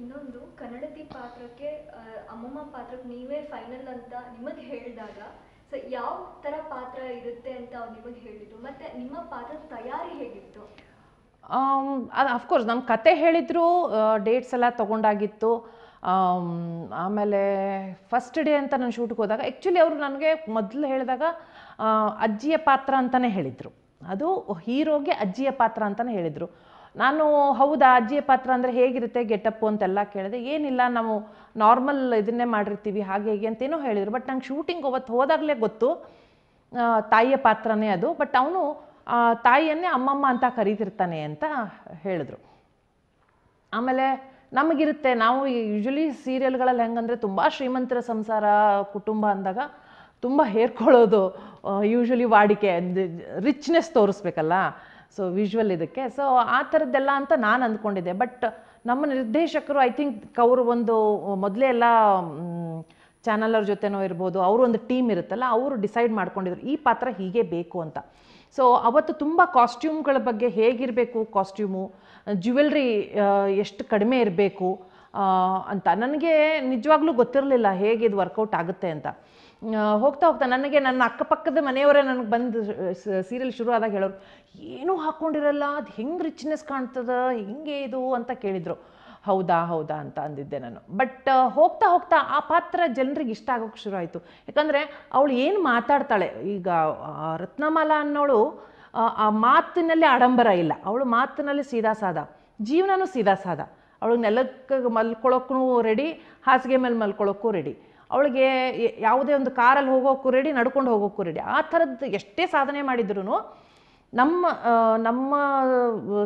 ಇನ್ನೊಂದು ಕನ್ನಡತಿ ಪಾತ್ರಕ್ಕೆ ಅಮ್ಮಮ್ಮ ಪಾತ್ರಕ್ಕೆ ನೀವೇ ಫೈನಲ್ ಅಂತ ನಿಮಗೆ ಹೇಳಿದಾಗ ಸೊ ಯಾವ ಥರ ಪಾತ್ರ ಇರುತ್ತೆ ಅಂತ ಅವ್ರು ನಿಮಗೆ ಹೇಳಿದ್ರು ಮತ್ತು ನಿಮ್ಮ ಪಾತ್ರದ ತಯಾರಿ ಹೇಗಿತ್ತು ಅದು ಅಫ್ಕೋರ್ಸ್ ನಮ್ಮ ಕತೆ ಹೇಳಿದ್ರು ಡೇಟ್ಸ್ ಎಲ್ಲ ತೊಗೊಂಡಾಗಿತ್ತು ಆಮೇಲೆ ಫಸ್ಟ್ ಡೇ ಅಂತ ನಾನು ಶೂಟ್ಗೆ ಹೋದಾಗ ಆ್ಯಕ್ಚುಲಿ ಅವರು ನನಗೆ ಮೊದಲು ಹೇಳಿದಾಗ ಅಜ್ಜಿಯ ಪಾತ್ರ ಅಂತಲೇ ಹೇಳಿದರು ಅದು ಹೀರೋಗೆ ಅಜ್ಜಿಯ ಪಾತ್ರ ಅಂತಲೇ ಹೇಳಿದರು ನಾನು ಹೌದಾ ಅಜ್ಜಿಯ ಪಾತ್ರ ಅಂದರೆ ಹೇಗಿರುತ್ತೆ ಗೆಟಪ್ಪು ಅಂತೆಲ್ಲ ಕೇಳಿದೆ ಏನಿಲ್ಲ ನಾವು ನಾರ್ಮಲ್ ಇದನ್ನೇ ಮಾಡಿರ್ತೀವಿ ಹಾಗೆ ಹೇಗೆ ಅಂತೇನೋ ಹೇಳಿದರು ಬಟ್ ನಂಗೆ ಶೂಟಿಂಗ್ ಅವತ್ತು ಹೋದಾಗಲೇ ಗೊತ್ತು ತಾಯಿಯ ಪಾತ್ರನೇ ಅದು ಬಟ್ ಅವನು ತಾಯಿಯನ್ನೇ ಅಮ್ಮಮ್ಮ ಅಂತ ಕರೀತಿರ್ತಾನೆ ಅಂತ ಹೇಳಿದ್ರು ಆಮೇಲೆ ನಮಗಿರುತ್ತೆ ನಾವು ಯೂಶ್ವಲಿ ಸೀರಿಯಲ್ಗಳಲ್ಲಿ ಹೆಂಗಂದರೆ ತುಂಬ ಶ್ರೀಮಂತರ ಸಂಸಾರ ಕುಟುಂಬ ಅಂದಾಗ ತುಂಬ ಹೇರ್ಕೊಳ್ಳೋದು ಯೂಶ್ವಲಿ ವಾಡಿಕೆ ರಿಚ್ನೆಸ್ ತೋರಿಸ್ಬೇಕಲ್ಲ ಸೊ ವಿಜುವಲ್ ಇದಕ್ಕೆ ಸೊ ಆ ಥರದ್ದೆಲ್ಲ ಅಂತ ನಾನು ಅಂದ್ಕೊಂಡಿದ್ದೆ ಬಟ್ ನಮ್ಮ ನಿರ್ದೇಶಕರು ಐ ಥಿಂಕ್ ಅವರು ಒಂದು ಮೊದಲೇ ಎಲ್ಲ ಚಾನಲರ ಜೊತೆನೋ ಇರ್ಬೋದು ಅವರು ಒಂದು ಟೀಮ್ ಇರುತ್ತಲ್ಲ ಅವರು ಡಿಸೈಡ್ ಮಾಡ್ಕೊಂಡಿದ್ರು ಈ ಪಾತ್ರ ಹೀಗೆ ಬೇಕು ಅಂತ ಸೊ ಅವತ್ತು ತುಂಬ ಕಾಸ್ಟ್ಯೂಮ್ಗಳ ಬಗ್ಗೆ ಹೇಗಿರಬೇಕು ಕಾಸ್ಟ್ಯೂಮು ಜ್ಯುವೆಲ್ರಿ ಎಷ್ಟು ಕಡಿಮೆ ಇರಬೇಕು ಅಂತ ನನಗೆ ನಿಜವಾಗ್ಲೂ ಗೊತ್ತಿರಲಿಲ್ಲ ಹೇಗೆ ಇದು ವರ್ಕೌಟ್ ಆಗುತ್ತೆ ಅಂತ ಹೋಗ್ತಾ ಹೋಗ್ತಾ ನನಗೆ ನನ್ನ ಅಕ್ಕಪಕ್ಕದ ಮನೆಯವರೇ ನನಗೆ ಬಂದು ಸೀರಿಯಲ್ ಶುರು ಆದಾಗ ಹೇಳೋರು ಏನೂ ಹಾಕ್ಕೊಂಡಿರಲ್ಲ ಅದು ಹೆಂಗೆ ರಿಚ್ನೆಸ್ ಕಾಣ್ತದ ಹೆಂಗೆ ಇದು ಅಂತ ಕೇಳಿದರು ಹೌದಾ ಹೌದಾ ಅಂತ ಅಂದಿದ್ದೆ ನಾನು ಬಟ್ ಹೋಗ್ತಾ ಹೋಗ್ತಾ ಆ ಪಾತ್ರ ಜನರಿಗೆ ಇಷ್ಟ ಆಗೋಕ್ಕೆ ಶುರು ಆಯಿತು ಯಾಕಂದರೆ ಅವಳು ಏನು ಮಾತಾಡ್ತಾಳೆ ಈಗ ರತ್ನಮಾಲಾ ಅನ್ನೋಳು ಆ ಮಾತಿನಲ್ಲಿ ಆಡಂಬರ ಇಲ್ಲ ಅವಳು ಮಾತಿನಲ್ಲಿ ಸೀದಾ ಸಾದ ಜೀವನನೂ ಸೀದಾ ಸಾದ ಅವಳಿಗೆ ನೆಲಕ್ಕೆ ಮಲ್ಕೊಳ್ಳೋಕ್ಕೂ ರೆಡಿ ಹಾಸಿಗೆ ಮೇಲೆ ಮಲ್ಕೊಳ್ಳೋಕ್ಕೂ ರೆಡಿ ಅವಳಿಗೆ ಯಾವುದೇ ಒಂದು ಕಾರಲ್ಲಿ ಹೋಗೋಕ್ಕೂ ರೆಡಿ ನಡ್ಕೊಂಡು ಹೋಗೋಕ್ಕೂ ರೆಡಿ ಆ ಥರದ್ದು ಎಷ್ಟೇ ಸಾಧನೆ ಮಾಡಿದ್ರು ನಮ್ಮ ನಮ್ಮ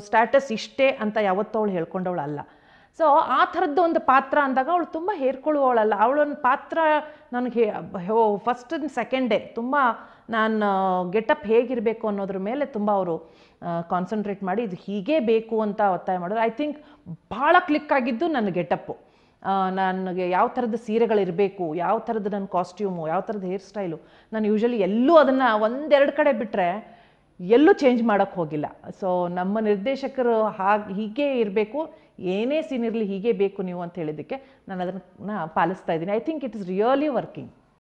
ಸ್ಟ್ಯಾಟಸ್ ಇಷ್ಟೇ ಅಂತ ಯಾವತ್ತೂ ಅವಳು ಹೇಳ್ಕೊಂಡವಳು ಅಲ್ಲ ಸೊ ಆ ಥರದ್ದು ಒಂದು ಪಾತ್ರ ಅಂದಾಗ ಅವಳು ತುಂಬ ಹೇರ್ಕೊಳ್ಳುವವಳಲ್ಲ ಅವಳೊಂದು ಪಾತ್ರ ನನಗೆ ಫಸ್ಟ್ ಸೆಕೆಂಡ್ ಡೇ ತುಂಬ ನಾನು ಗೆಟಪ್ ಹೇಗಿರಬೇಕು ಅನ್ನೋದ್ರ ಮೇಲೆ ತುಂಬ ಅವರು ಕಾನ್ಸಂಟ್ರೇಟ್ ಮಾಡಿ ಇದು ಹೀಗೇ ಬೇಕು ಅಂತ ಒತ್ತಾಯ ಮಾಡಿದ್ರು ಐ ಥಿಂಕ್ ಭಾಳ ಕ್ಲಿಕ್ ಆಗಿದ್ದು ನನ್ನ ಗೆಟಪ್ಪು ನನಗೆ ಯಾವ ಥರದ ಸೀರೆಗಳಿರಬೇಕು ಯಾವ ಥರದ ನನ್ನ ಕಾಸ್ಟ್ಯೂಮು ಯಾವ ಥರದ ಹೇರ್ ಸ್ಟೈಲು ನಾನು ಯೂಶಲಿ ಎಲ್ಲೂ ಅದನ್ನು ಒಂದೆರಡು ಕಡೆ ಬಿಟ್ಟರೆ ಎಲ್ಲೂ ಚೇಂಜ್ ಮಾಡೋಕ್ಕೆ ಹೋಗಿಲ್ಲ ಸೊ ನಮ್ಮ ನಿರ್ದೇಶಕರು ಹಾಗೆ ಹೀಗೆ ಇರಬೇಕು ಏನೇ ಸೀನ್ ಇರಲಿ ಹೀಗೆ ಬೇಕು ನೀವು ಅಂತ ಹೇಳಿದ್ದಕ್ಕೆ ನಾನು ಅದನ್ನು ಪಾಲಿಸ್ತಾ ಇದ್ದೀನಿ I think it is really working